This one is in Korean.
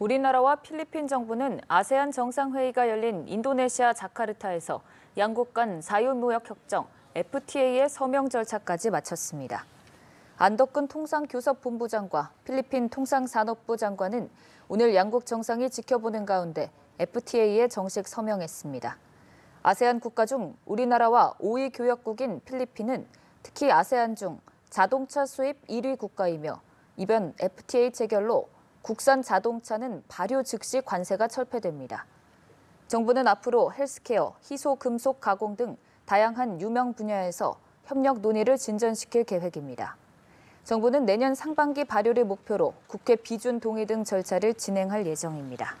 우리나라와 필리핀 정부는 아세안 정상회의가 열린 인도네시아 자카르타에서 양국 간 자유무역협정 FTA의 서명 절차까지 마쳤습니다. 안덕근 통상교섭본부장과 필리핀 통상산업부 장관은 오늘 양국 정상이 지켜보는 가운데 FTA에 정식 서명했습니다. 아세안 국가 중 우리나라와 5위 교역국인 필리핀은 특히 아세안 중 자동차 수입 1위 국가이며 이번 FTA 체결로 국산 자동차는 발효 즉시 관세가 철폐됩니다. 정부는 앞으로 헬스케어, 희소 금속 가공 등 다양한 유명 분야에서 협력 논의를 진전시킬 계획입니다. 정부는 내년 상반기 발효를 목표로 국회 비준 동의 등 절차를 진행할 예정입니다.